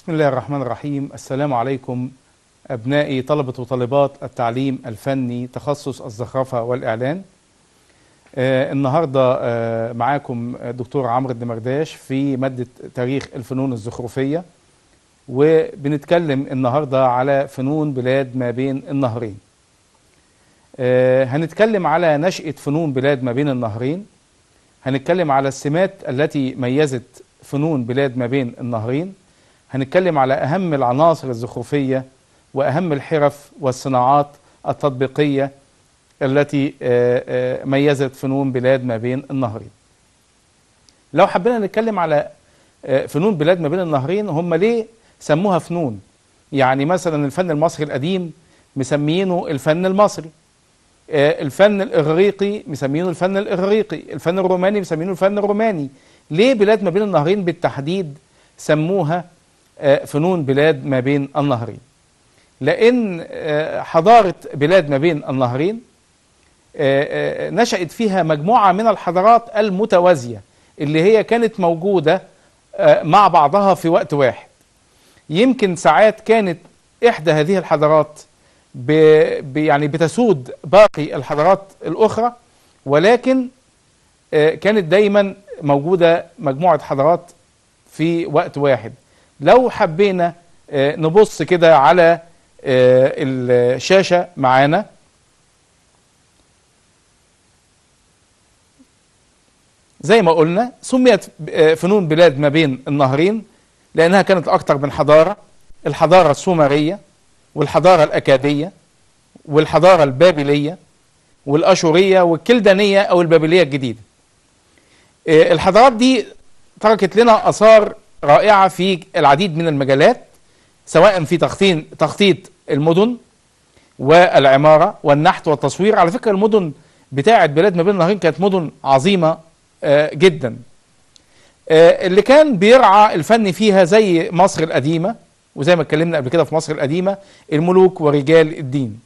بسم الله الرحمن الرحيم السلام عليكم أبنائي طلبة وطالبات التعليم الفني تخصص الزخرفة والإعلان آه النهاردة آه معاكم دكتور عمرو الدمرداش في مادة تاريخ الفنون الزخرفية وبنتكلم النهاردة على فنون بلاد ما بين النهرين آه هنتكلم على نشأة فنون بلاد ما بين النهرين هنتكلم على السمات التي ميزت فنون بلاد ما بين النهرين هنتكلم على أهم العناصر الزخرفية وأهم الحرف والصناعات التطبيقية التي آه، آه، ميزت فنون بلاد ما بين النهرين لو حبينا نتكلم على آه، فنون بلاد ما بين النهرين هم ليه سموها فنون يعني مثلا الفن المصري القديم مسمينه الفن المصري الفن الإغريقي مسمينه الفن الإغريقي الفن الروماني مسمينه الفن الروماني ليه بلاد ما بين النهرين بالتحديد سموها آه، فنون بلاد ما بين النهرين لأن آه، حضارة بلاد ما بين النهرين آه، نشأت فيها مجموعة من الحضارات المتوازية اللي هي كانت موجودة مع بعضها في وقت واحد يمكن ساعات كانت إحدى هذه الحضارات يعني بتسود باقي الحضارات الأخرى ولكن كانت دايما موجودة مجموعة حضارات في وقت واحد لو حبينا آه، نبص كده على آه، الشاشة معانا زي ما قلنا سميت آه، فنون بلاد ما بين النهرين لأنها كانت أكتر من حضارة الحضارة السومرية والحضارة الأكادية والحضارة البابلية والأشورية والكلدانية أو البابلية الجديدة الحضارات دي تركت لنا أثار رائعة في العديد من المجالات سواء في تخطين تخطيط المدن والعمارة والنحت والتصوير على فكرة المدن بتاعة بلاد ما بين النهرين كانت مدن عظيمة آه، جدا آه، اللي كان بيرعى الفن فيها زي مصر القديمة وزي ما اتكلمنا قبل كده في مصر القديمة الملوك ورجال الدين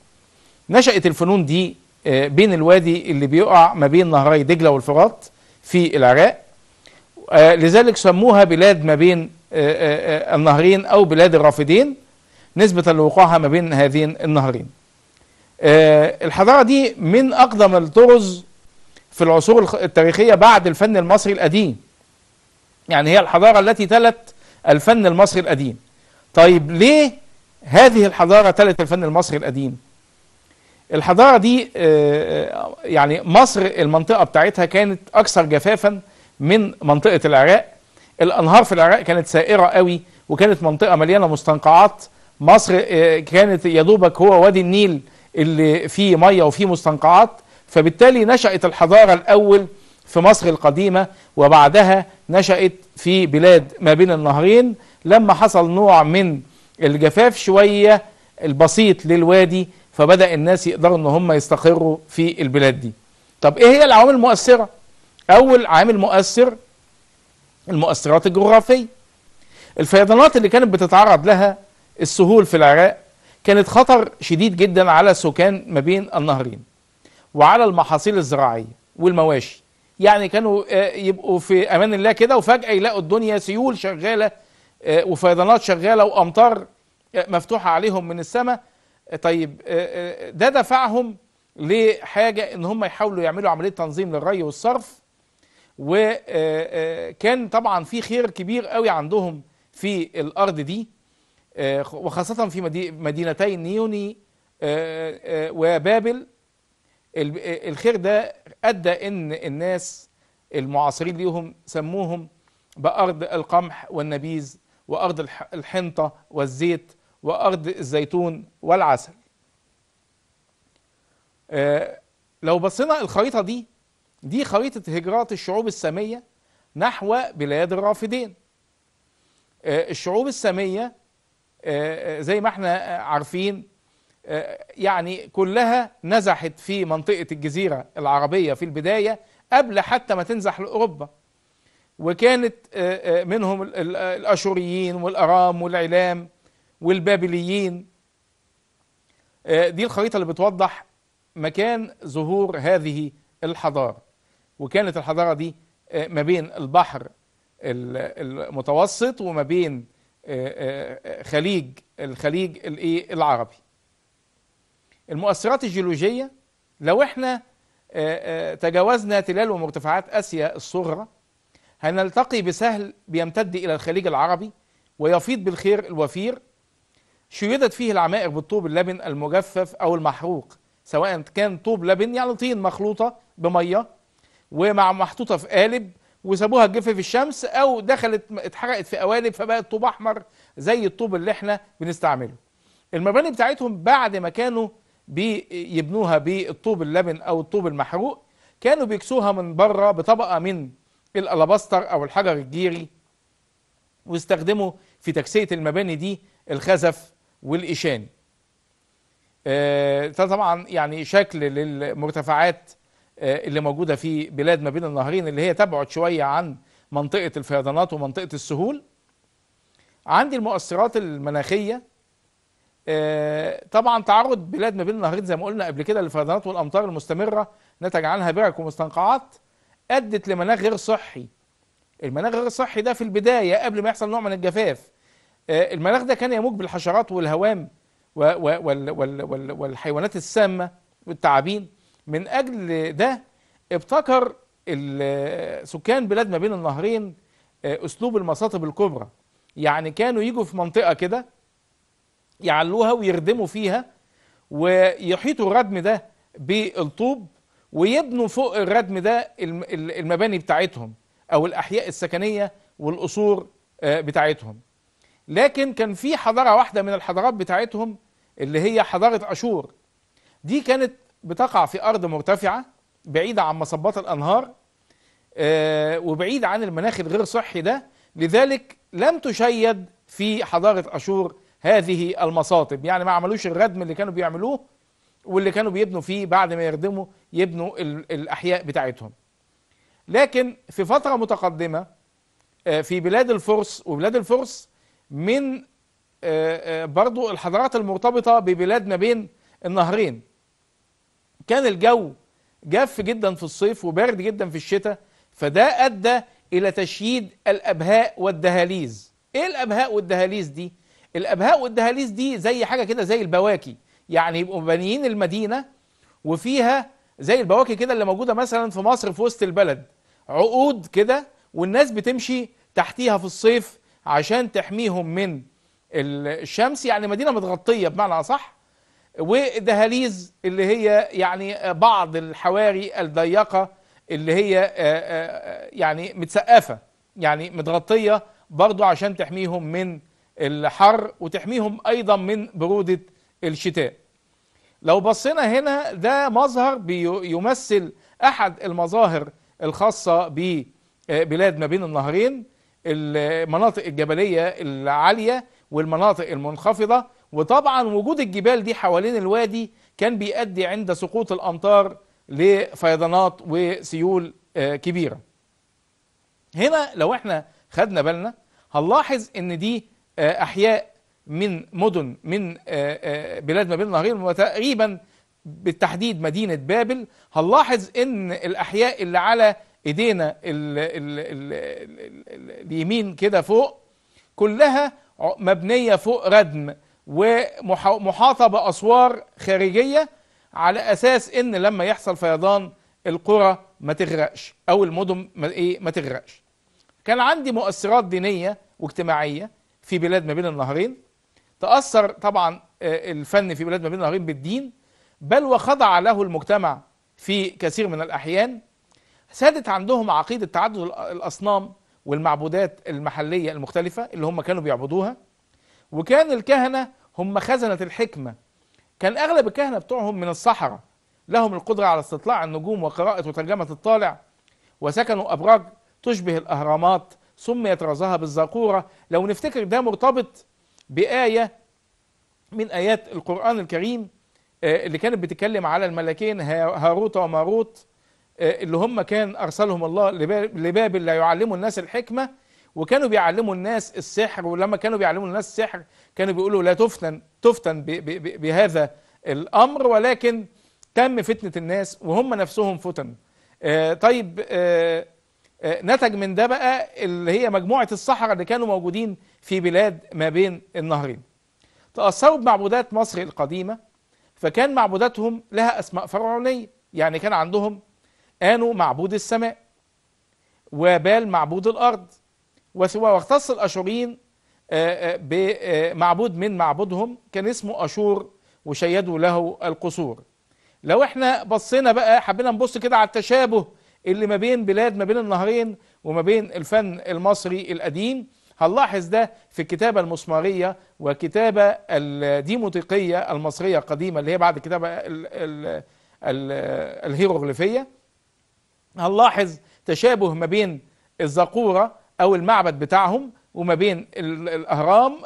نشأت الفنون دي آه، بين الوادي اللي بيقع ما بين نهري دجلة والفرات في العراق آه، لذلك سموها بلاد ما بين آه، آه، النهرين أو بلاد الرافدين نسبة لوقوعها ما بين هذين النهرين الحضارة دي من أقدم الطرز في العصور التاريخية بعد الفن المصري القديم يعني هي الحضارة التي تلت الفن المصري القديم طيب ليه هذه الحضارة تلت الفن المصري القديم الحضارة دي يعني مصر المنطقة بتاعتها كانت أكثر جفافا من منطقة العراق الأنهار في العراق كانت سائرة قوي وكانت منطقة مليانة مستنقعات مصر آه، كانت يدوبك هو وادي النيل اللي فيه مية وفيه مستنقعات فبالتالي نشأت الحضارة الأول في مصر القديمة وبعدها نشأت في بلاد ما بين النهرين لما حصل نوع من الجفاف شوية البسيط للوادي فبدأ الناس يقدروا ان هم يستقروا في البلاد دي طب ايه هي العوامل المؤثرة اول عامل مؤثر المؤثرات الجغرافيه الفيضانات اللي كانت بتتعرض لها السهول في العراق كانت خطر شديد جدا على سكان ما بين النهرين وعلى المحاصيل الزراعيه والمواشي يعني كانوا آه، يبقوا في امان الله كده وفجاه يلاقوا الدنيا سيول شغاله آه، وفيضانات شغاله وامطار آه، مفتوحه عليهم من السماء طيب ده دفعهم لحاجه ان هم يحاولوا يعملوا عمليه تنظيم للري والصرف وكان آه، آه، طبعا في خير كبير قوي عندهم في الارض دي آه، وخاصه في مدينتي نيوني وبابل الخير ده ادى ان الناس المعاصرين ليهم سموهم بارض القمح والنبيذ وارض الحنطه والزيت وارض الزيتون والعسل لو بصينا الخريطه دي دي خريطة هجرات الشعوب السامية نحو بلاد الرافدين آه، الشعوب السامية آه، آه، زي ما احنا عارفين يعني كلها نزحت في منطقة الجزيرة العربية في البداية قبل حتى ما تنزح لأوروبا وكانت منهم الأشوريين والأرام والعلام والبابليين دي الخريطة اللي بتوضح مكان ظهور هذه الحضارة وكانت الحضارة دي آه، ما بين البحر المتوسط وما بين آه، آه، خليج الخليج الايه العربي المؤثرات الجيولوجية لو احنا تجاوزنا تلال ومرتفعات آسيا الصغرى هنلتقي بسهل بيمتد إلى الخليج العربي ويفيض بالخير الوفير شيدت فيه العمائر بالطوب اللبن المجفف أو المحروق سواء كان طوب لبن يعني طين مخلوطة بمية ومع محطوطه في قالب وسابوها تجف في الشمس او دخلت اتحرقت في قوالب فبقت طوب احمر زي الطوب اللي احنا بنستعمله المباني بتاعتهم بعد ما كانوا بيبنوها بالطوب اللبن او الطوب المحروق كانوا بيكسوها من بره بطبقه من الالباستر او الحجر الجيري واستخدموا في تكسيه المباني دي الخزف والإشان آه، ده طبعا يعني شكل للمرتفعات آه، اللي موجودة في بلاد ما بين النهرين اللي هي تبعد شوية عن منطقة الفيضانات ومنطقة السهول عندي المؤثرات المناخية آه، طبعا تعرض بلاد ما بين النهرين زي ما قلنا قبل كده للفيضانات والأمطار المستمرة نتج عنها برك ومستنقعات أدت لمناخ غير صحي المناخ غير الصحي ده في البداية قبل ما يحصل نوع من الجفاف آه، المناخ ده كان يموج بالحشرات والهوام والحيوانات السامة والتعابين من أجل ده ابتكر سكان بلاد ما بين النهرين آه، أسلوب المصاطب الكبرى يعني كانوا يجوا في منطقة كده يعلوها ويردموا فيها ويحيطوا الردم ده بالطوب ويبنوا فوق الردم ده المباني بتاعتهم أو الأحياء السكنية والقصور آه، بتاعتهم لكن كان في حضارة واحدة من الحضارات بتاعتهم اللي هي حضارة أشور دي كانت بتقع في أرض مرتفعة بعيدة عن مصبات الأنهار آه، وبعيد عن المناخ الغير صحي ده لذلك لم تشيد في حضارة أشور هذه المصاطب يعني ما عملوش الردم اللي كانوا بيعملوه واللي كانوا بيبنوا فيه بعد ما يردموا يبنوا الأحياء بتاعتهم لكن في فترة متقدمة آه، في بلاد الفرس وبلاد الفرس من آه، برضو الحضارات المرتبطة ببلاد ما بين النهرين كان الجو جاف جدا في الصيف وبرد جدا في الشتاء فده أدى إلى تشييد الأبهاء والدهاليز إيه الأبهاء والدهاليز دي؟ الأبهاء والدهاليز دي زي حاجة كده زي البواكي يعني يبقوا بانيين المدينة وفيها زي البواكي كده اللي موجودة مثلا في مصر في وسط البلد عقود كده والناس بتمشي تحتيها في الصيف عشان تحميهم من الشمس يعني مدينة متغطية بمعنى أصح ودهاليز اللي هي يعني بعض الحواري الضيقة اللي هي آه، آه، آه، يعني متسقفة يعني متغطية برضو عشان تحميهم من الحر وتحميهم أيضا من برودة الشتاء لو بصينا هنا ده مظهر بيمثل أحد المظاهر الخاصة ببلاد ما بين النهرين المناطق الجبلية العالية والمناطق المنخفضة وطبعا وجود الجبال دي حوالين الوادي كان بيؤدي عند سقوط الأمطار لفيضانات وسيول آه، كبيرة هنا لو احنا خدنا بالنا هنلاحظ ان دي آه، أحياء من مدن من آه، بلاد ما بين النهرين وتقريبا بالتحديد مدينة بابل هنلاحظ ان الأحياء اللي على ايدينا اليمين كده فوق كلها مبنية فوق ردم ومحاطة بأسوار خارجية على أساس إن لما يحصل فيضان القرى ما تغرقش أو المدن ما, إيه ما تغرقش كان عندي مؤثرات دينية واجتماعية في بلاد ما بين النهرين تأثر طبعا آه، الفن في بلاد ما بين النهرين بالدين بل وخضع له المجتمع في كثير من الأحيان سادت عندهم عقيدة تعدد الأصنام والمعبودات المحلية المختلفة اللي هم كانوا بيعبدوها وكان الكهنة هم خزنة الحكمة كان أغلب الكهنة بتوعهم من الصحراء لهم القدرة على استطلاع النجوم وقراءة وترجمة الطالع وسكنوا أبراج تشبه الأهرامات سميت رأسها بالزقورة لو نفتكر ده مرتبط بآية من آيات القرآن الكريم آه، اللي كانت بتتكلم على الملكين هاروت وماروت آه، اللي هم كان أرسلهم الله لبابل لا يعلموا الناس الحكمة وكانوا بيعلموا الناس السحر ولما كانوا بيعلموا الناس السحر كانوا بيقولوا لا تفتن تفتن بهذا الامر ولكن تم فتنه الناس وهم نفسهم فتن آه طيب آه،, آه نتج من ده بقى اللي هي مجموعه الصحراء اللي كانوا موجودين في بلاد ما بين النهرين تاثروا بمعبودات مصر القديمه فكان معبوداتهم لها اسماء فرعونيه يعني كان عندهم انو معبود السماء وبال معبود الارض وسواه واختص الأشوريين آه، آه، بمعبود آه، من معبودهم كان اسمه أشور وشيدوا له القصور لو احنا بصينا بقى حبينا نبص كده على التشابه اللي ما بين بلاد ما بين النهرين وما بين الفن المصري القديم هنلاحظ ده في الكتابة المسمارية وكتابة الديموتيقية المصرية القديمة اللي هي بعد الكتابة الـ الـ الـ الهيروغليفية هنلاحظ تشابه ما بين الزقورة او المعبد بتاعهم وما بين الاهرام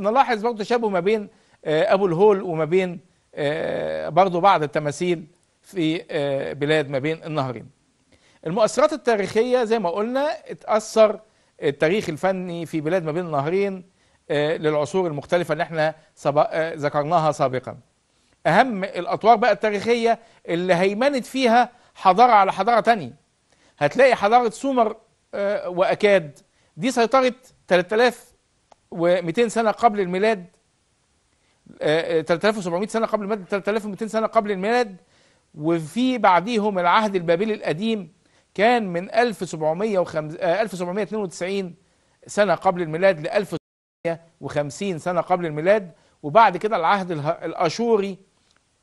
نلاحظ برضه تشابه ما بين آه، ابو الهول وما بين آه، برضه بعض التماثيل في آه، بلاد ما بين النهرين المؤثرات التاريخية زي ما قلنا اتأثر التاريخ الفني في بلاد ما بين النهرين للعصور المختلفة اللي احنا ذكرناها سابقا أهم الأطوار بقى التاريخية اللي هيمنت فيها حضارة على حضارة تانية هتلاقي حضارة سومر آه، وأكاد دي سيطرة 3200 سنة قبل الميلاد 3700 آه، آه، سنة قبل الميلاد 3200 سنة قبل الميلاد وفي بعديهم العهد البابلي القديم كان من 1792 سنة قبل الميلاد ل 1750 سنة قبل الميلاد وبعد كده العهد الأشوري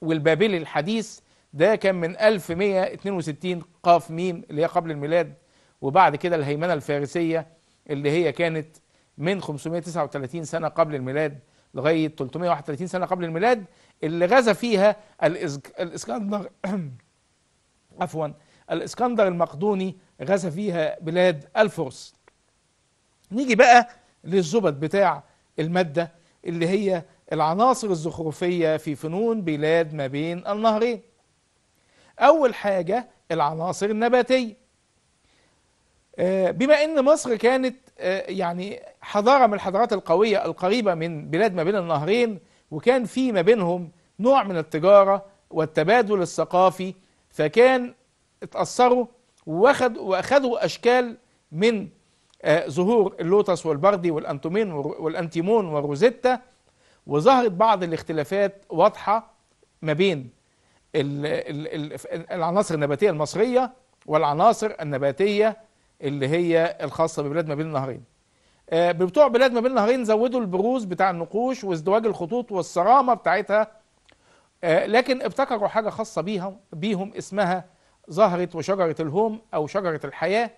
والبابلي الحديث ده كان من 1162 قاف ميم اللي هي قبل الميلاد وبعد كده الهيمنة الفارسية اللي هي كانت من 539 سنة قبل الميلاد لغاية 331 سنة قبل الميلاد اللي غزا فيها الإسكندر عفوا الإسكندر المقدوني غزا فيها بلاد الفرس نيجي بقى للزبد بتاع المادة اللي هي العناصر الزخرفية في فنون بلاد ما بين النهرين أول حاجة العناصر النباتية آه، بما ان مصر كانت آه، يعني حضاره من الحضارات القويه القريبه من بلاد ما بين النهرين وكان في ما بينهم نوع من التجاره والتبادل الثقافي فكان اتاثروا واخد واخذوا اشكال من آه، ظهور اللوتس والبردي والانتومين والانتيمون والروزيتا وظهرت بعض الاختلافات واضحه ما بين العناصر النباتيه المصريه والعناصر النباتيه اللي هي الخاصه ببلاد ما بين النهرين آه، بتوع بلاد ما بين النهرين زودوا البروز بتاع النقوش وازدواج الخطوط والصرامه بتاعتها آه، لكن ابتكروا حاجه خاصه بيهم بيهم اسمها زهره وشجره الهوم او شجره الحياه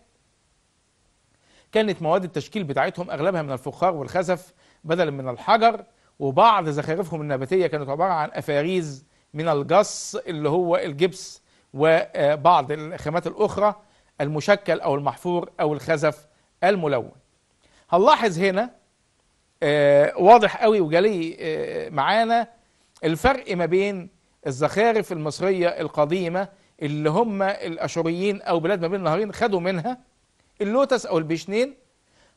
كانت مواد التشكيل بتاعتهم اغلبها من الفخار والخزف بدلا من الحجر وبعض زخارفهم النباتيه كانت عباره عن افاريز من الجص اللي هو الجبس وبعض الخامات الاخرى المشكل أو المحفور أو الخزف الملون هنلاحظ هنا آه، واضح قوي وجلي آه، معانا الفرق ما بين الزخارف المصرية القديمة اللي هم الأشوريين أو بلاد ما بين النهرين خدوا منها اللوتس أو البشنين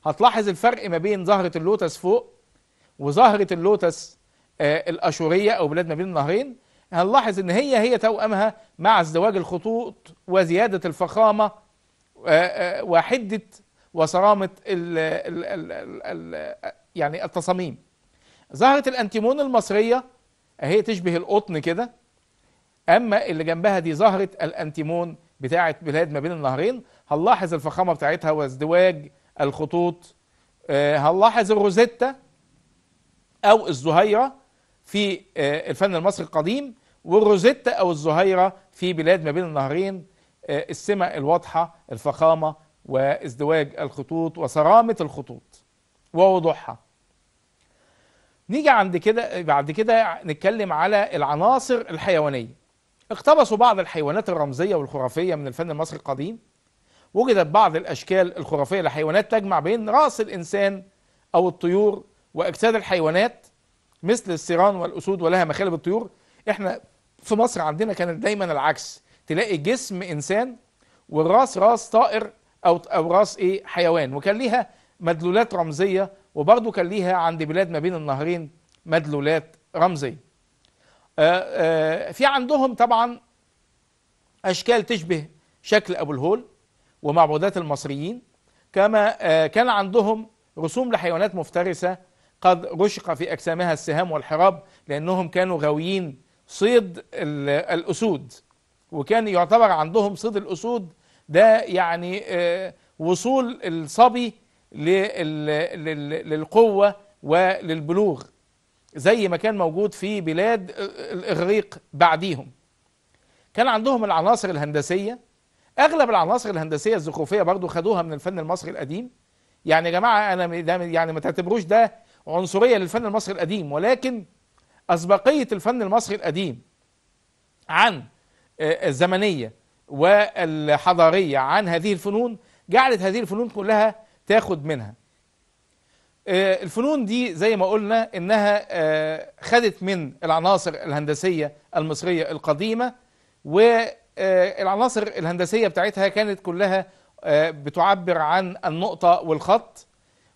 هتلاحظ الفرق ما بين زهرة اللوتس فوق وزهرة اللوتس آه، الأشورية أو بلاد ما بين النهرين هنلاحظ إن هي هي توأمها مع ازدواج الخطوط وزيادة الفخامة آه، آه، وحده وصرامه الـ الـ الـ الـ الـ يعني التصاميم زهره الانتيمون المصريه اهي تشبه القطن كده اما اللي جنبها دي زهره الانتيمون بتاعه بلاد ما بين النهرين هنلاحظ الفخامه بتاعتها وازدواج الخطوط آه، هنلاحظ الروزيتا او الزهيره في الفن المصري القديم والروزيتا او الزهيره في بلاد ما بين النهرين آه، السمة الواضحة الفخامة وازدواج الخطوط وصرامة الخطوط ووضوحها نيجي عند كده بعد كده نتكلم على العناصر الحيوانية اقتبسوا بعض الحيوانات الرمزية والخرافية من الفن المصري القديم وجدت بعض الأشكال الخرافية لحيوانات تجمع بين رأس الإنسان أو الطيور وأجساد الحيوانات مثل السيران والأسود ولها مخالب الطيور احنا في مصر عندنا كانت دايما العكس تلاقي جسم انسان والراس راس طائر او او راس ايه حيوان وكان ليها مدلولات رمزيه وبرضه كان ليها عند بلاد ما بين النهرين مدلولات رمزيه آه، آه، في عندهم طبعا اشكال تشبه شكل ابو الهول ومعبودات المصريين كما آه، كان عندهم رسوم لحيوانات مفترسه قد رشق في اجسامها السهام والحراب لانهم كانوا غاويين صيد الاسود وكان يعتبر عندهم صيد الأسود ده يعني آه، وصول الصبي للقوة وللبلوغ زي ما كان موجود في بلاد آه، الإغريق بعديهم كان عندهم العناصر الهندسية أغلب العناصر الهندسية الزخرفية برضو خدوها من الفن المصري القديم يعني يا جماعة أنا ده يعني ما تعتبروش ده عنصرية للفن المصري القديم ولكن أسبقية الفن المصري القديم عن الزمنية والحضارية عن هذه الفنون جعلت هذه الفنون كلها تاخد منها آه، الفنون دي زي ما قلنا انها آه، خدت من العناصر الهندسية المصرية القديمة والعناصر آه، الهندسية بتاعتها كانت كلها بتعبر عن النقطة والخط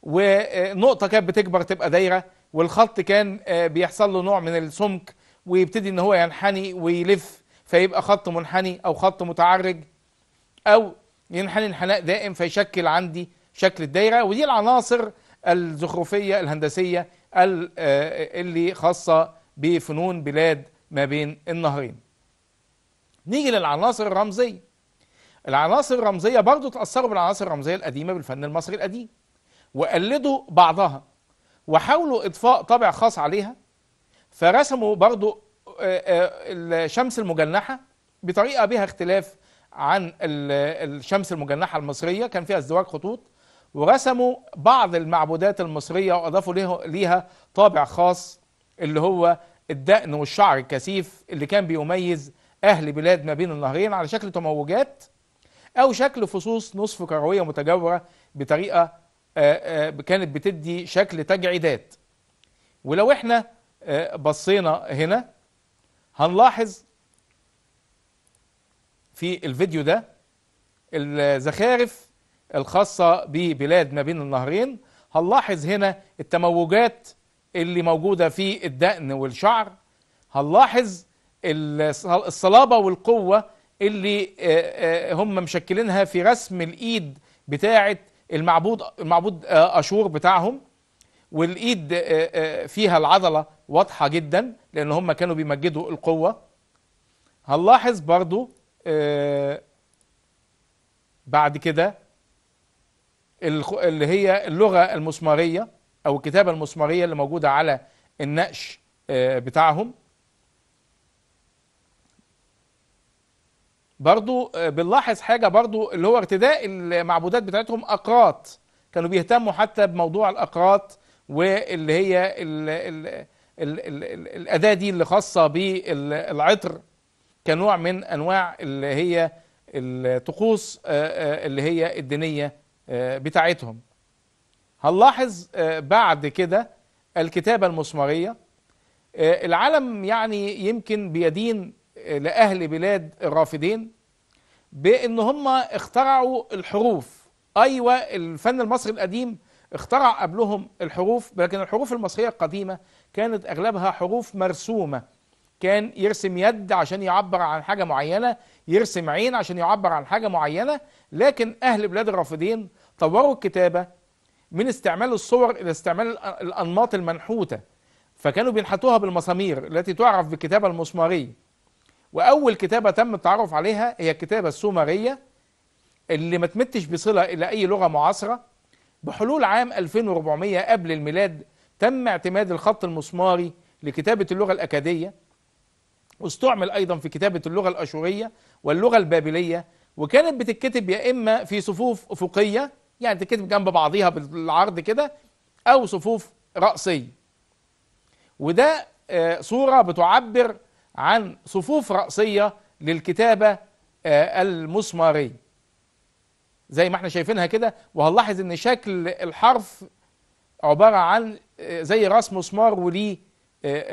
والنقطه كانت بتكبر تبقى دايرة والخط كان بيحصل له نوع من السمك ويبتدي ان هو ينحني ويلف فيبقى خط منحني او خط متعرج او ينحني انحناء دائم فيشكل عندي شكل الدايره ودي العناصر الزخرفيه الهندسيه آه، اللي خاصه بفنون بلاد ما بين النهرين نيجي للعناصر الرمزيه العناصر الرمزيه برضو تاثروا بالعناصر الرمزيه القديمه بالفن المصري القديم وقلدوا بعضها وحاولوا اضفاء طابع خاص عليها فرسموا برضو آه، آه، الشمس المجنحة بطريقة بها اختلاف عن الشمس المجنحة المصرية كان فيها ازدواج خطوط ورسموا بعض المعبودات المصرية وأضافوا ليها طابع خاص اللي هو الدقن والشعر الكثيف اللي كان بيميز أهل بلاد ما بين النهرين على شكل تموجات أو شكل فصوص نصف كروية متجورة بطريقة آه، كانت بتدي شكل تجعيدات ولو احنا بصينا هنا هنلاحظ في الفيديو ده الزخارف الخاصة ببلاد ما بين النهرين هنلاحظ هنا التموجات اللي موجودة في الدقن والشعر هنلاحظ الصلابة والقوة اللي هم مشكلينها في رسم الإيد بتاعة المعبود المعبود أشور بتاعهم والايد آه، آه، فيها العضله واضحه جدا لان هم كانوا بيمجدوا القوه هنلاحظ برضو آه، بعد كده اللي هي اللغه المسماريه او الكتابه المسماريه اللي موجوده على النقش بتاعهم برضو بنلاحظ حاجه برضو اللي هو ارتداء المعبودات بتاعتهم اقراط كانوا بيهتموا حتى بموضوع الاقراط واللي هي الـ الـ الـ الـ الـ الأداة دي اللي خاصة بالعطر كنوع من أنواع اللي هي الطقوس آه، آه، اللي هي الدينية آه، بتاعتهم هنلاحظ بعد كده الكتابة المسمارية العالم يعني يمكن بيدين لأهل بلاد الرافدين بأن هم اخترعوا الحروف أيوة الفن المصري القديم اخترع قبلهم الحروف لكن الحروف المصرية القديمة كانت أغلبها حروف مرسومة كان يرسم يد عشان يعبر عن حاجة معينة يرسم عين عشان يعبر عن حاجة معينة لكن أهل بلاد الرافدين طوروا الكتابة من استعمال الصور إلى استعمال الأنماط المنحوتة فكانوا بينحتوها بالمسامير التي تعرف بالكتابة المسمارية وأول كتابة تم التعرف عليها هي الكتابة السومرية اللي ما تمتش بصلة إلى أي لغة معاصرة بحلول عام 2400 قبل الميلاد تم اعتماد الخط المسماري لكتابة اللغة الأكادية واستعمل أيضا في كتابة اللغة الأشورية واللغة البابلية وكانت بتتكتب يا إما في صفوف أفقية يعني تتكتب جنب بعضيها بالعرض كده أو صفوف رأسية وده آه، صورة بتعبر عن صفوف رأسية للكتابة آه، المسمارية زي ما احنا شايفينها كده وهنلاحظ ان شكل الحرف عبارة عن آه، زي راس مسمار وليه آه،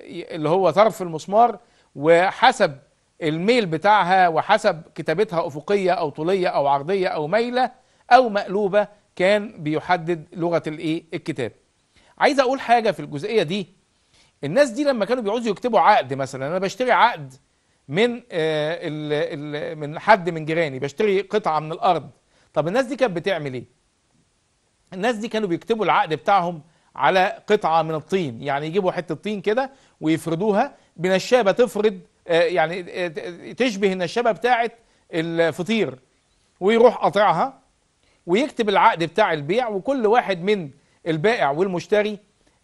آه، اللي هو طرف المسمار وحسب الميل بتاعها وحسب كتابتها أفقية أو طولية أو عرضية أو ميلة أو مقلوبة كان بيحدد لغة الايه الكتاب عايز أقول حاجة في الجزئية دي الناس دي لما كانوا بيعوزوا يكتبوا عقد مثلا أنا بشتري عقد من آه، من حد من جيراني بشتري قطعه من الارض طب الناس دي كانت بتعمل ايه الناس دي كانوا بيكتبوا العقد بتاعهم على قطعه من الطين يعني يجيبوا حته طين كده ويفردوها بنشابه تفرد آه، يعني آه، تشبه النشابه بتاعه الفطير ويروح قاطعها ويكتب العقد بتاع البيع وكل واحد من البائع والمشتري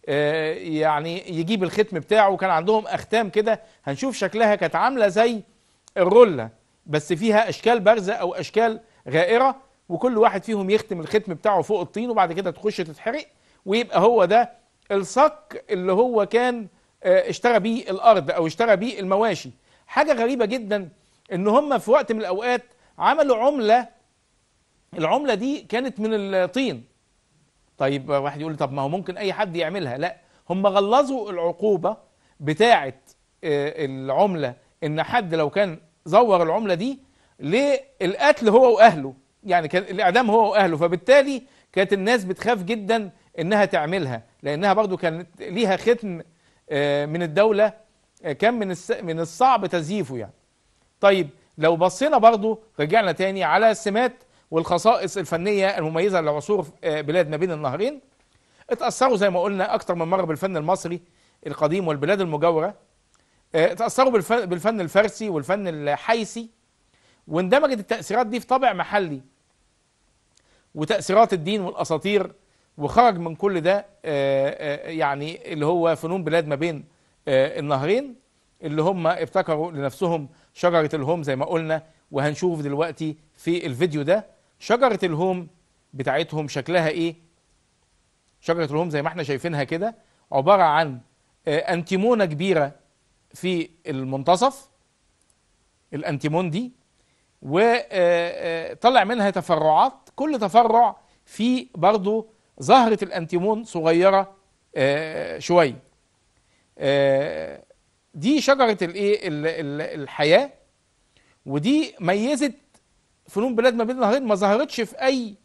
آه، يعني يجيب الختم بتاعه وكان عندهم اختام كده هنشوف شكلها كانت عامله زي الروله بس فيها اشكال بارزه او اشكال غائره وكل واحد فيهم يختم الختم بتاعه فوق الطين وبعد كده تخش تتحرق ويبقى هو ده الصك اللي هو كان آه، اشترى بيه الارض او اشترى بيه المواشي حاجه غريبه جدا ان هم في وقت من الاوقات عملوا عمله العمله دي كانت من الطين طيب واحد يقول طب ما هو ممكن اي حد يعملها لا هم غلظوا العقوبه بتاعه آه، العمله ان حد لو كان زور العمله دي للقتل هو واهله يعني كان الاعدام هو واهله فبالتالي كانت الناس بتخاف جدا انها تعملها لانها برضو كانت ليها ختم آه، من الدوله آه، كان من من الصعب تزييفه يعني طيب لو بصينا برضو رجعنا تاني على سمات والخصائص الفنية المميزة لعصور آه، بلاد ما بين النهرين اتأثروا زي ما قلنا أكتر من مرة بالفن المصري القديم والبلاد المجاورة آه، اتأثروا بالفن الفارسي والفن الحيسي واندمجت التأثيرات دي في طابع محلي وتأثيرات الدين والأساطير وخرج من كل ده آه، يعني اللي هو فنون بلاد ما بين النهرين اللي هم ابتكروا لنفسهم شجرة الهوم زي ما قلنا وهنشوف دلوقتي في الفيديو ده شجرة الهوم بتاعتهم شكلها ايه شجرة الهوم زي ما احنا شايفينها كده عبارة عن آه، انتيمونة كبيرة في المنتصف الانتيمون دي وطلع آه، آه، منها تفرعات كل تفرع فيه برضو زهرة الانتيمون صغيرة شوية دي شجرة الايه الحياة ودي ميزت فنون بلاد ما بين النهرين ما ظهرتش في اي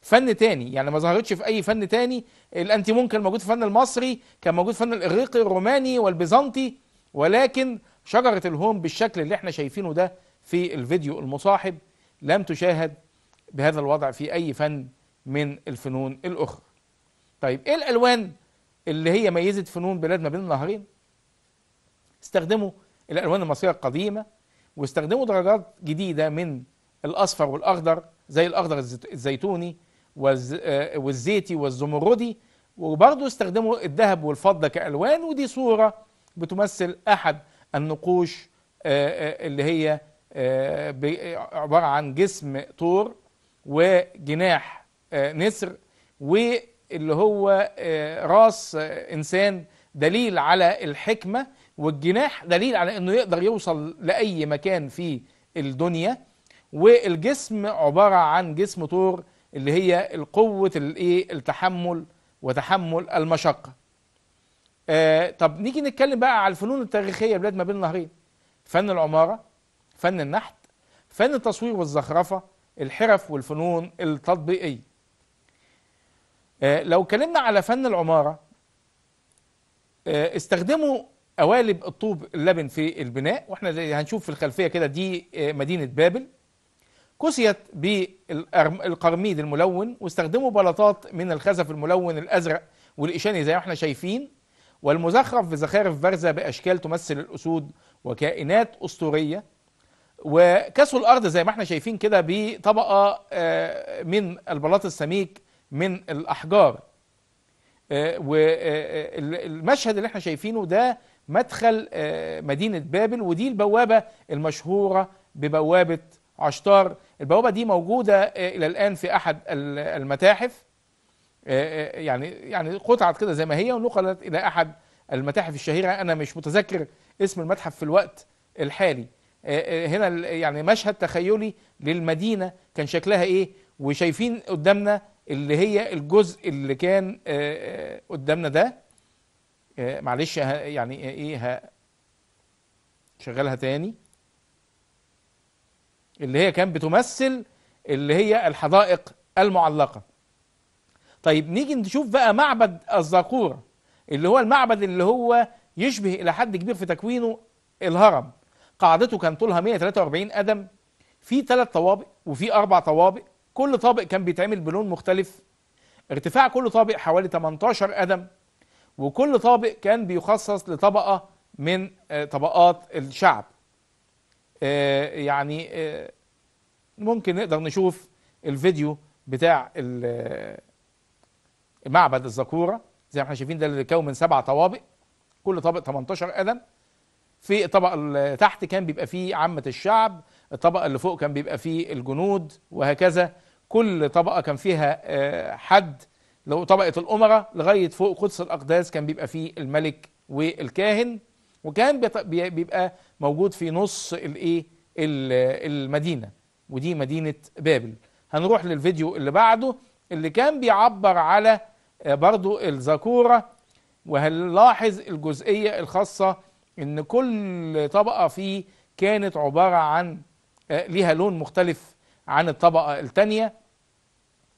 فن تاني يعني ما ظهرتش في اي فن تاني الانتيمون كان موجود في الفن المصري كان موجود في الفن الاغريقي الروماني والبيزنطي ولكن شجره الهوم بالشكل اللي احنا شايفينه ده في الفيديو المصاحب لم تشاهد بهذا الوضع في اي فن من الفنون الاخرى طيب ايه الالوان اللي هي ميزت فنون بلاد ما بين النهرين استخدموا الالوان المصريه القديمه واستخدموا درجات جديده من الأصفر والأخضر زي الأخضر الزيتوني آه، والزيتي والزمردي وبرضه استخدموا الذهب والفضة كألوان ودي صورة بتمثل أحد النقوش آه، آه، اللي هي عبارة عن جسم طور وجناح نسر واللي هو راس إنسان دليل على الحكمة والجناح دليل على أنه يقدر يوصل لأي مكان في الدنيا والجسم عبارة عن جسم طور اللي هي القوة الايه التحمل وتحمل المشقة آه طب نيجي نتكلم بقى على الفنون التاريخية بلاد ما بين نهرين فن العمارة فن النحت فن التصوير والزخرفة الحرف والفنون التطبيقية آه لو اتكلمنا على فن العمارة آه استخدموا قوالب الطوب اللبن في البناء واحنا هنشوف في الخلفية كده دي آه، مدينة بابل كسيت بالقرميد الملون واستخدموا بلاطات من الخزف الملون الأزرق والإشاني زي ما احنا شايفين والمزخرف بزخارف بارزة بأشكال تمثل الأسود وكائنات أسطورية وكسوا الأرض زي ما احنا شايفين كده بطبقة آه، من البلاط السميك من الأحجار آه، والمشهد آه، اللي احنا شايفينه ده مدخل مدينة بابل ودي البوابة المشهورة ببوابة عشتار البوابة دي موجودة آه، إلى الآن في أحد المتاحف آه، آه، يعني يعني قطعت كده زي ما هي ونقلت إلى أحد المتاحف الشهيرة أنا مش متذكر اسم المتحف في الوقت الحالي هنا يعني مشهد تخيلي للمدينة كان شكلها إيه وشايفين قدامنا اللي هي الجزء اللي كان قدامنا ده معلش يعني إيه شغلها تاني اللي هي كانت بتمثل اللي هي الحدائق المعلقة طيب نيجي نشوف بقى معبد الزقورة اللي هو المعبد اللي هو يشبه إلى حد كبير في تكوينه الهرم قاعدته كان طولها 143 قدم في ثلاث طوابق وفي أربع طوابق كل طابق كان بيتعمل بلون مختلف ارتفاع كل طابق حوالي 18 قدم وكل طابق كان بيخصص لطبقة من آه، طبقات الشعب آه، يعني آه، ممكن نقدر نشوف الفيديو بتاع آه، معبد الزكوره زي ما احنا شايفين ده اللي كون من سبع طوابق كل طابق 18 قدم في الطبقه اللي تحت كان بيبقى فيه عامه الشعب الطبقه اللي فوق كان بيبقى فيه الجنود وهكذا كل طبقه كان فيها حد لو طبقه الامراء لغايه فوق قدس الاقداس كان بيبقى فيه الملك والكاهن وكان بيبقى موجود في نص الايه المدينه ودي مدينه بابل هنروح للفيديو اللي بعده اللي كان بيعبر على آه، برضو الذكوره وهنلاحظ الجزئيه الخاصه ان كل طبقه فيه كانت عباره عن آه، ليها لون مختلف عن الطبقه الثانيه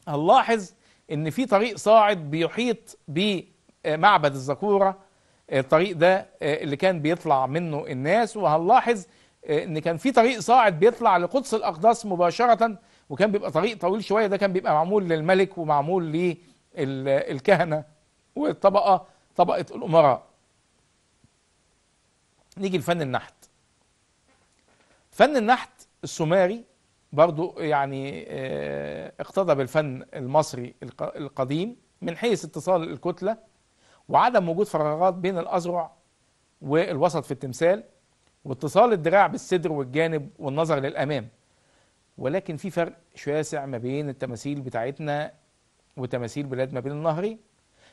هنلاحظ ان في طريق صاعد بيحيط بمعبد الذكوره الطريق ده آه، اللي كان بيطلع منه الناس وهنلاحظ آه، ان كان في طريق صاعد بيطلع لقدس الاقداس مباشره وكان بيبقى طريق طويل شويه ده كان بيبقى معمول للملك ومعمول للكهنه والطبقه طبقه الامراء نيجي لفن النحت فن النحت السومري برضو يعني آه، اقتضى بالفن المصري القديم من حيث اتصال الكتله وعدم وجود فراغات بين الأذرع والوسط في التمثال واتصال الدراع بالصدر والجانب والنظر للأمام ولكن في فرق شاسع ما بين التماثيل بتاعتنا وتماثيل بلاد ما بين النهرين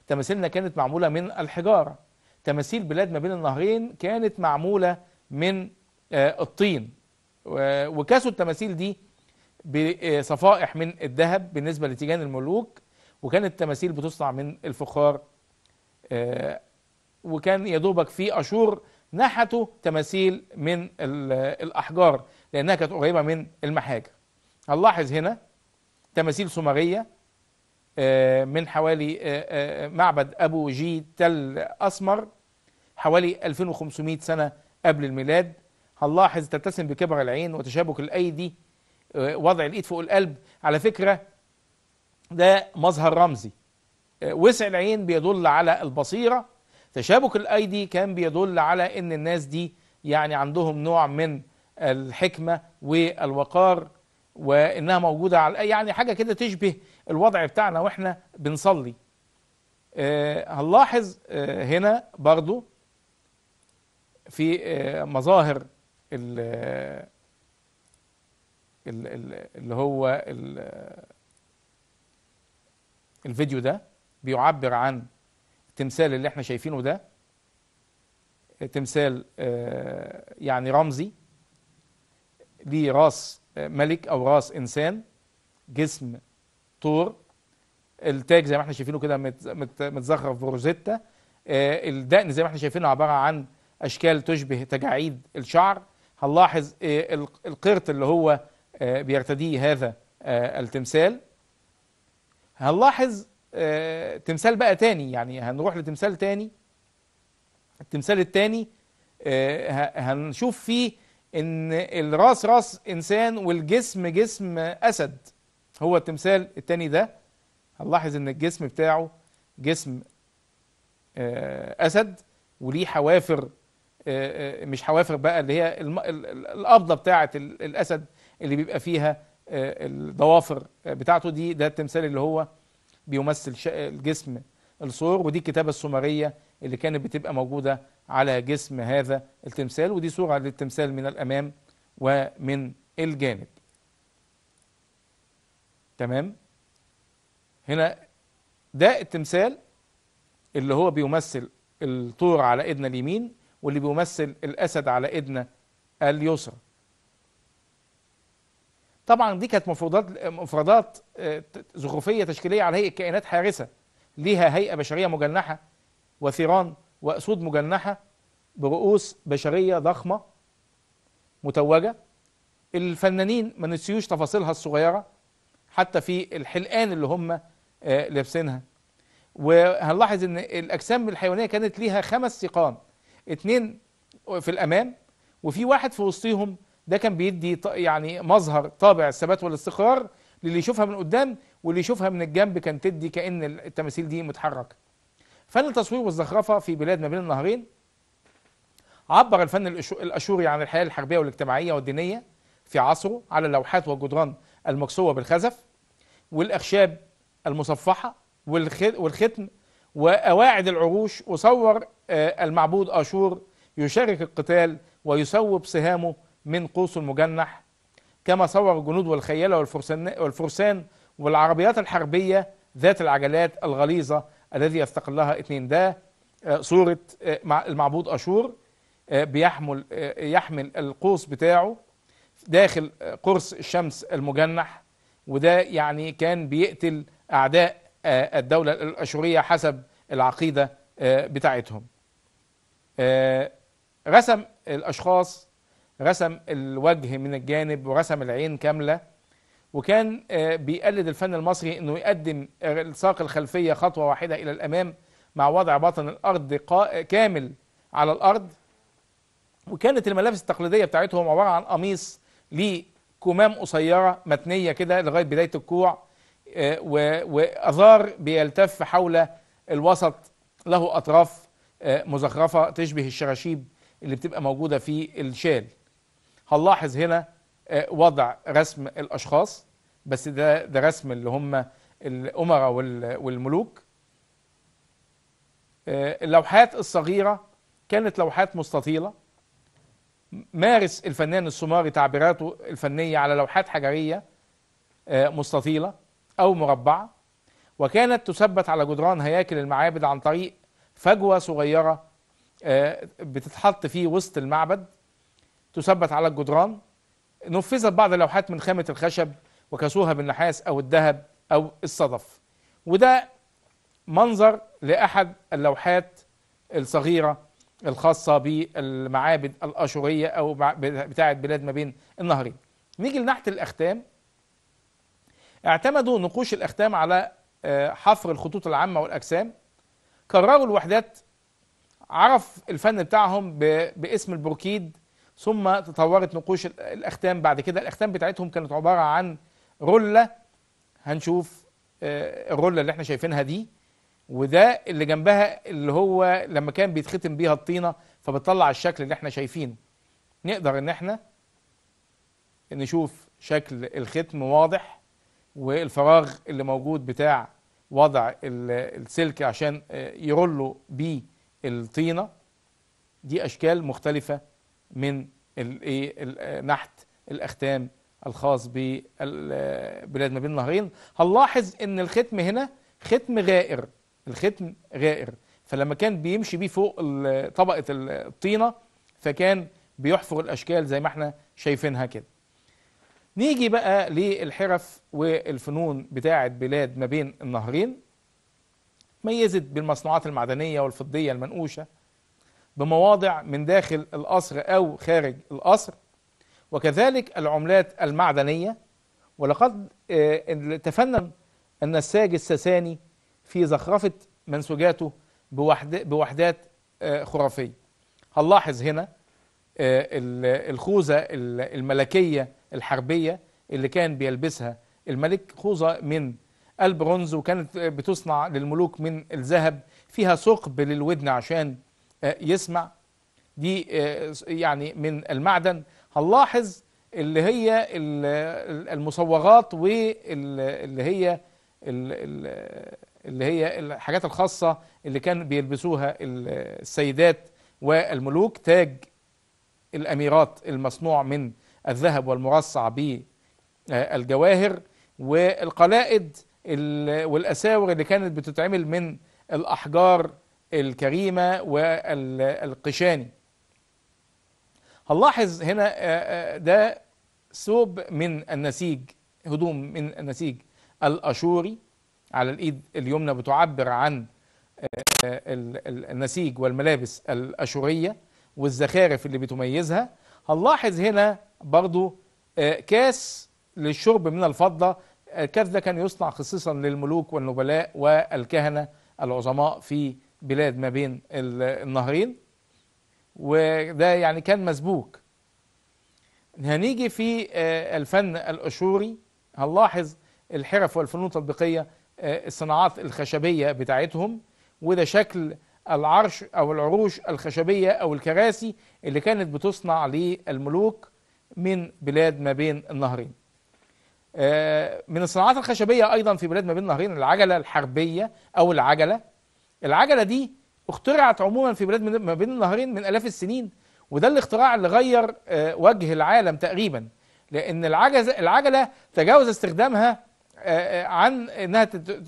تماثيلنا كانت معمولة من الحجارة تماثيل بلاد ما بين النهرين كانت معمولة من آه، الطين وكاسوا التماثيل دي بصفائح من الذهب بالنسبة لتيجان الملوك وكانت التماثيل بتصنع من الفخار آه، وكان يا دوبك في أشور نحتوا تماثيل من الأحجار لأنها كانت قريبة من المحاجر هنلاحظ هنا تماثيل سومرية آه، من حوالي آه، معبد أبو جي تل أسمر حوالي 2500 سنة قبل الميلاد هنلاحظ تتسم بكبر العين وتشابك الأيدي وضع الإيد فوق القلب على فكرة ده مظهر رمزي وسع العين بيدل على البصيرة تشابك الأيدي كان بيدل على أن الناس دي يعني عندهم نوع من الحكمة والوقار وانها موجوده على يعني حاجه كده تشبه الوضع بتاعنا واحنا بنصلي آه، هنلاحظ آه، هنا برضو في آه، مظاهر اللي هو الفيديو ده بيعبر عن التمثال اللي احنا شايفينه ده تمثال آه، يعني رمزي ليه راس آه، ملك او راس انسان جسم طور التاج زي ما احنا شايفينه كده متزخرف بروزيتا آه، الدقن زي ما احنا شايفينه عباره عن اشكال تشبه تجاعيد الشعر هنلاحظ القرط اللي هو بيرتديه هذا التمثال هنلاحظ آه، تمثال بقى تاني يعني هنروح لتمثال تاني التمثال التاني آه، هنشوف فيه ان الراس راس انسان والجسم جسم اسد هو التمثال التاني ده هنلاحظ ان الجسم بتاعه جسم آه، اسد وليه حوافر مش حوافر بقى اللي هي القبضه بتاعه الاسد اللي بيبقى فيها الضوافر بتاعته دي ده التمثال اللي هو بيمثل جسم الصور ودي الكتابة السومرية اللي كانت بتبقى موجودة على جسم هذا التمثال ودي صورة للتمثال من الأمام ومن الجانب تمام هنا ده التمثال اللي هو بيمثل الطور على ايدنا اليمين واللي بيمثل الأسد على ايدنا اليسرى طبعا دي كانت مفردات مفردات آه، زخرفيه تشكيليه على هيئه كائنات حارسه ليها هيئه بشريه مجنحه وثيران واسود مجنحه برؤوس بشريه ضخمه متوجه الفنانين ما نسيوش تفاصيلها الصغيره حتى في الحلقان اللي هم آه، لابسينها وهنلاحظ ان الاجسام الحيوانيه كانت ليها خمس سيقان اتنين في الامام وفي واحد في وسطهم ده كان بيدي يعني مظهر طابع الثبات والاستقرار للي يشوفها من قدام واللي يشوفها من الجنب كان تدي كأن التماثيل دي متحركة فن التصوير والزخرفة في بلاد ما بين النهرين عبر الفن الأشوري عن الحياة الحربية والاجتماعية والدينية في عصره على اللوحات والجدران المكسوة بالخزف والأخشاب المصفحة والختم وأواعد العروش وصور آه، المعبود أشور يشارك القتال ويصوب سهامه من قوس المجنح كما صور الجنود والخيلة والفرسان والعربيات الحربية ذات العجلات الغليظة الذي يستقلها اثنين ده آه، صورة آه، المعبود أشور آه، بيحمل يحمل القوس بتاعه داخل قرص الشمس المجنح وده يعني كان بيقتل أعداء الدولة الأشورية حسب العقيدة بتاعتهم رسم الأشخاص رسم الوجه من الجانب ورسم العين كاملة وكان آه، بيقلد الفن المصري انه يقدم الساق الخلفية خطوة واحدة الى الامام مع وضع بطن الارض كامل على الارض وكانت الملابس التقليدية بتاعتهم عبارة عن قميص ليه كمام قصيرة متنية كده لغاية بداية الكوع آه، وأزار بيلتف حول الوسط له أطراف آه، مزخرفة تشبه الشراشيب اللي بتبقى موجودة في الشال هنلاحظ هنا آه، وضع رسم الاشخاص بس ده ده رسم اللي هم الامراء والملوك آه، اللوحات الصغيره كانت لوحات مستطيله مارس الفنان السومري تعبيراته الفنيه على لوحات حجريه آه، مستطيله او مربعه وكانت تثبت على جدران هياكل المعابد عن طريق فجوه صغيره بتتحط في وسط المعبد تثبت على الجدران نفذت بعض اللوحات من خامة الخشب وكسوها بالنحاس أو الذهب أو الصدف وده منظر لأحد اللوحات الصغيرة الخاصة بالمعابد الأشورية أو بتاعة بلاد ما بين النهرين نيجي لنحت الأختام اعتمدوا نقوش الأختام على آه، حفر الخطوط العامة والأجسام كرروا الوحدات عرف الفن بتاعهم باسم البروكيد ثم تطورت نقوش الاختام بعد كده الاختام بتاعتهم كانت عباره عن رله هنشوف آه، الرله اللي احنا شايفينها دي وده اللي جنبها اللي هو لما كان بيتختم بيها الطينه فبتطلع الشكل اللي احنا شايفينه نقدر ان احنا نشوف شكل الختم واضح والفراغ اللي موجود بتاع وضع السلك عشان آه، يرلوا بيه الطينه دي اشكال مختلفه من إيه، آه، نحت الاختام الخاص ببلاد آه، ما بين النهرين هنلاحظ ان الختم هنا ختم غائر الختم غائر فلما كان بيمشي بيه فوق آه، طبقة الطينة فكان بيحفر الأشكال زي ما احنا شايفينها كده نيجي بقى للحرف والفنون بتاعة بلاد ما بين النهرين ميزت بالمصنوعات المعدنية والفضية المنقوشة بمواضع من داخل القصر أو خارج القصر وكذلك العملات المعدنية ولقد آه، تفنن النساج الساساني في زخرفة منسوجاته بوحدات آه، خرافية هنلاحظ هنا آه، الخوذة الملكية الحربية اللي كان بيلبسها الملك خوذة من البرونز وكانت بتصنع للملوك من الذهب فيها ثقب للودن عشان آه، يسمع دي آه، يعني من المعدن هنلاحظ اللي هي المصوغات واللي هي اللي هي الحاجات الخاصة اللي كان بيلبسوها السيدات والملوك تاج الأميرات المصنوع من الذهب والمرصع بالجواهر والقلائد والأساور اللي كانت بتتعمل من الأحجار الكريمة والقشاني هنلاحظ هنا آه، آه، ده ثوب من النسيج هدوم من النسيج الأشوري على الإيد اليمنى بتعبر عن آه، النسيج والملابس الأشورية والزخارف اللي بتميزها هنلاحظ هنا برضو كاس للشرب من الفضة الكاس ده كان يصنع خصيصا للملوك والنبلاء والكهنة العظماء في بلاد ما بين النهرين وده يعني كان مسبوك هنيجي في آه، الفن الأشوري هنلاحظ الحرف والفنون التطبيقية آه، الصناعات الخشبية بتاعتهم وده شكل العرش أو العروش الخشبية أو الكراسي اللي كانت بتصنع للملوك من بلاد ما بين النهرين آه، من الصناعات الخشبية أيضا في بلاد ما بين النهرين العجلة الحربية أو العجلة العجلة دي اخترعت عموما في بلاد ما بين النهرين من آلاف السنين وده الاختراع اللي غير آه، وجه العالم تقريبا لأن العجلة تجاوز استخدامها آه، آه، عن انها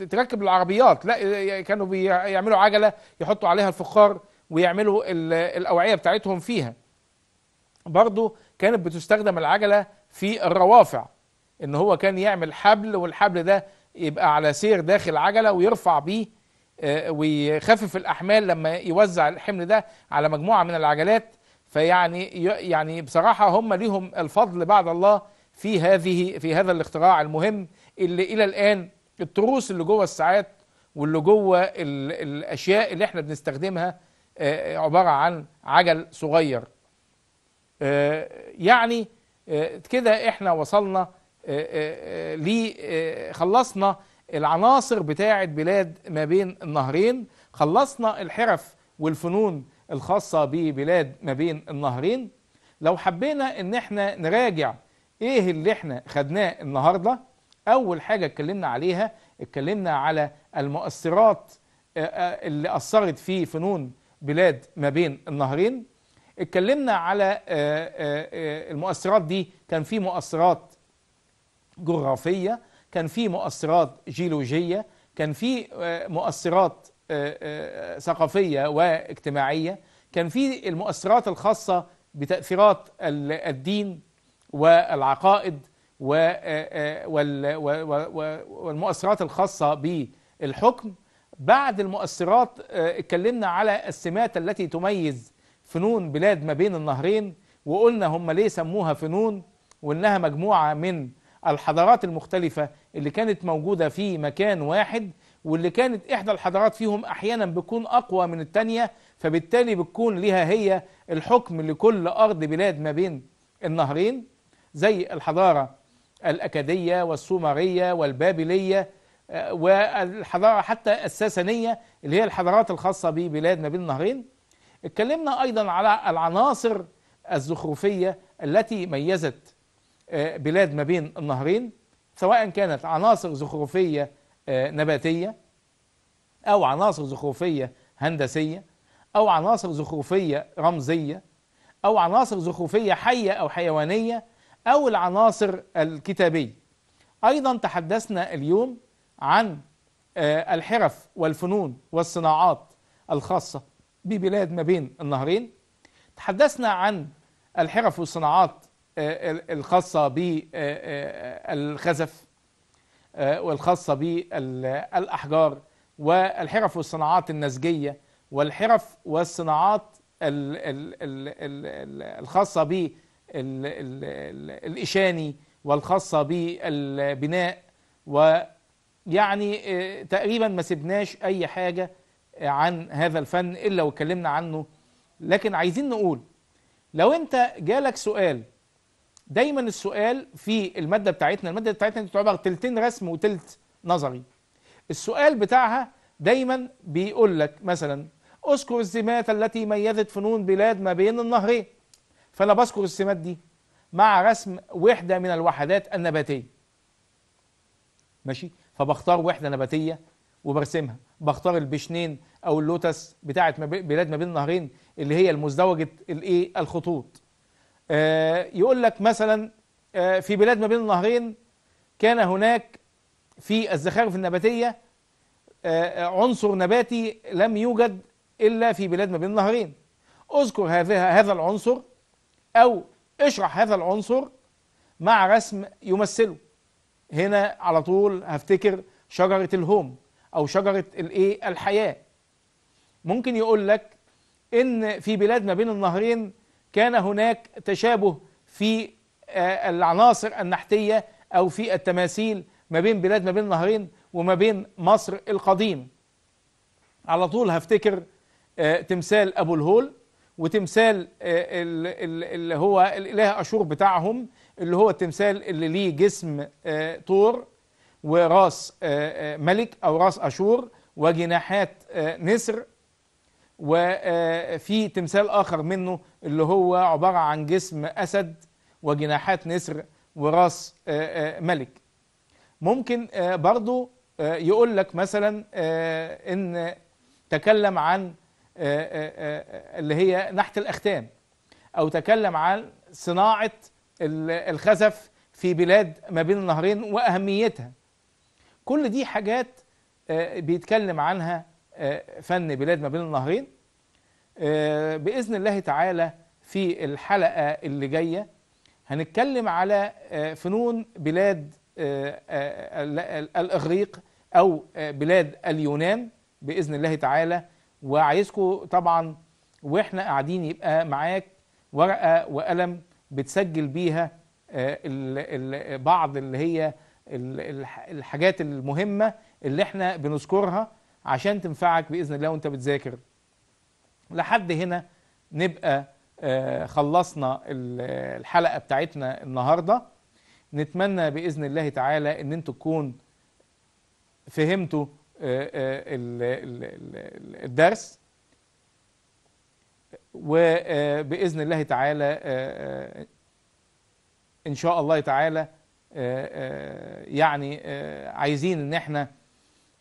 تركب العربيات لا كانوا بيعملوا عجله يحطوا عليها الفخار ويعملوا الاوعيه بتاعتهم فيها برضو كانت بتستخدم العجله في الروافع ان هو كان يعمل حبل والحبل ده يبقى على سير داخل عجله ويرفع بيه آه، ويخفف الاحمال لما يوزع الحمل ده على مجموعه من العجلات فيعني يعني بصراحه هم ليهم الفضل بعد الله في هذه في هذا الاختراع المهم اللي الى الان التروس اللي جوه الساعات واللي جوه الاشياء اللي احنا بنستخدمها آه، عباره عن عجل صغير آه، يعني كده احنا وصلنا لي خلصنا العناصر بتاعة بلاد ما بين النهرين خلصنا الحرف والفنون الخاصة ببلاد ما بين النهرين لو حبينا ان احنا نراجع ايه اللي احنا خدناه النهاردة اول حاجة اتكلمنا عليها اتكلمنا على المؤثرات اللي اثرت في فنون بلاد ما بين النهرين اتكلمنا على المؤثرات دي كان في مؤثرات جغرافية كان في مؤثرات جيولوجية كان في آه، مؤثرات آه، آه، ثقافية واجتماعية كان في المؤثرات الخاصة بتأثيرات الدين والعقائد والمؤثرات الخاصة بالحكم بعد المؤثرات اتكلمنا على السمات التي تميز فنون بلاد ما بين النهرين وقلنا هم ليه سموها فنون وانها مجموعه من الحضارات المختلفه اللي كانت موجودة في مكان واحد واللي كانت إحدى الحضارات فيهم أحيانا بتكون أقوى من التانية فبالتالي بتكون لها هي الحكم لكل أرض بلاد ما بين النهرين زي الحضارة الأكادية والسومرية والبابلية آه، والحضارة حتى الساسانية اللي هي الحضارات الخاصة ببلاد ما بين النهرين اتكلمنا أيضا على العناصر الزخرفية التي ميزت آه، بلاد ما بين النهرين سواء كانت عناصر زخرفية آه، نباتية أو عناصر زخرفية هندسية أو عناصر زخرفية رمزية أو عناصر زخرفية حية أو حيوانية أو العناصر الكتابية أيضا تحدثنا اليوم عن آه، الحرف والفنون والصناعات الخاصة ببلاد ما بين النهرين تحدثنا عن الحرف والصناعات آه، الخاصة بالخزف آه، آه، والخاصة بالأحجار والحرف والصناعات النسجية والحرف والصناعات الخاصة بالإشاني والخاصة بالبناء ويعني تقريبا ما سبناش أي حاجة عن هذا الفن إلا واتكلمنا عنه لكن عايزين نقول لو أنت جالك سؤال دايما السؤال في الماده بتاعتنا الماده بتاعتنا دي بتعبر تلتين رسم وتلت نظري السؤال بتاعها دايما بيقول لك مثلا اذكر السمات التي ميزت فنون بلاد ما بين النهرين فانا بذكر السمات دي مع رسم وحده من الوحدات النباتيه ماشي فبختار وحده نباتيه وبرسمها بختار البشنين او اللوتس بتاعت بلاد ما بين النهرين اللي هي المزدوجه الايه الخطوط آه، يقول لك مثلا آه، في بلاد ما بين النهرين كان هناك في الزخارف النباتية آه، عنصر نباتي لم يوجد إلا في بلاد ما بين النهرين اذكر هذا العنصر أو اشرح هذا العنصر مع رسم يمثله هنا على طول هفتكر شجرة الهوم أو شجرة الإيه الحياة ممكن يقول لك إن في بلاد ما بين النهرين كان هناك تشابه في آه، العناصر النحتية أو في التماثيل ما بين بلاد ما بين النهرين وما بين مصر القديم على طول هفتكر آه، تمثال أبو الهول وتمثال آه، اللي هو الإله أشور بتاعهم اللي هو التمثال اللي ليه جسم طور وراس ملك أو راس أشور وجناحات نسر وفي تمثال آخر منه اللي هو عبارة عن جسم أسد وجناحات نسر وراس آه، آه، ملك ممكن آه، برضو يقول لك مثلا ان تكلم عن اللي هي نحت الاختام او تكلم عن صناعه الخزف في بلاد ما بين النهرين واهميتها كل دي حاجات بيتكلم عنها آه، فن بلاد ما بين النهرين آه، بإذن الله تعالى في الحلقة اللي جاية هنتكلم على آه، فنون بلاد الإغريق أو بلاد اليونان بإذن الله تعالى وعايزكم طبعا وإحنا قاعدين يبقى معاك ورقة وقلم بتسجل بيها بعض اللي هي الحاجات المهمة اللي احنا بنذكرها عشان تنفعك باذن الله وانت بتذاكر لحد هنا نبقى آه، خلصنا الحلقه بتاعتنا النهارده نتمنى باذن الله تعالى ان انتوا تكون فهمتوا آه، آه، الدرس وباذن الله تعالى ان شاء الله تعالى يعني عايزين ان احنا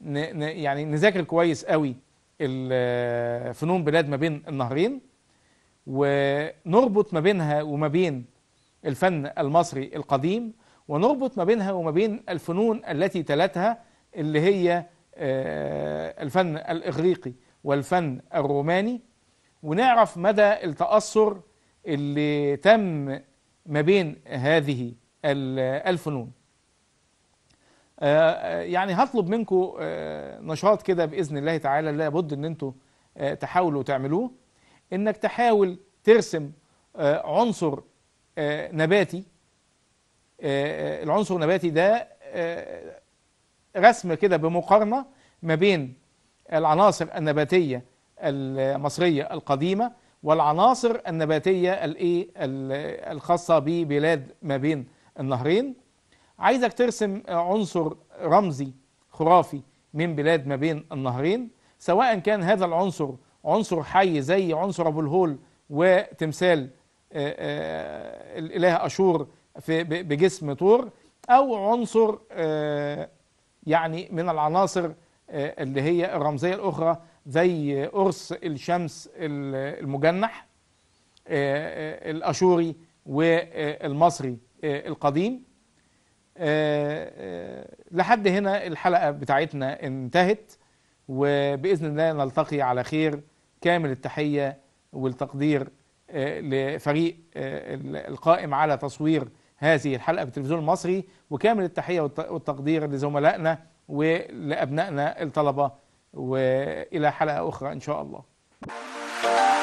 يعني نذاكر كويس قوي فنون بلاد ما بين النهرين ونربط ما بينها وما بين الفن المصري القديم ونربط ما بينها وما بين الفنون التي تلتها اللي هي آه، الفن الإغريقي والفن الروماني ونعرف مدى التأثر اللي تم ما بين هذه الفنون آه، آه، يعني هطلب منكم آه، نشاط كده باذن الله تعالى لابد ان انتم تحاولوا تعملوه انك تحاول ترسم عنصر نباتي العنصر النباتي ده رسم كده بمقارنه ما بين العناصر النباتيه المصريه القديمه والعناصر النباتيه الايه الخاصه ببلاد ما بين النهرين عايزك ترسم عنصر رمزي خرافي من بلاد ما بين النهرين سواء كان هذا العنصر عنصر حي زي عنصر ابو الهول وتمثال آه، آه، الاله اشور في بجسم طور او عنصر آه، يعني من العناصر اللي هي الرمزيه الاخرى زي قرص الشمس المجنح الاشوري والمصري القديم آه، آه، لحد هنا الحلقة بتاعتنا انتهت وبإذن الله نلتقي على خير كامل التحية والتقدير آه، لفريق القائم على تصوير هذه الحلقة في التلفزيون المصري وكامل التحية والتقدير لزملائنا ولأبنائنا الطلبة وإلى حلقة أخرى إن شاء الله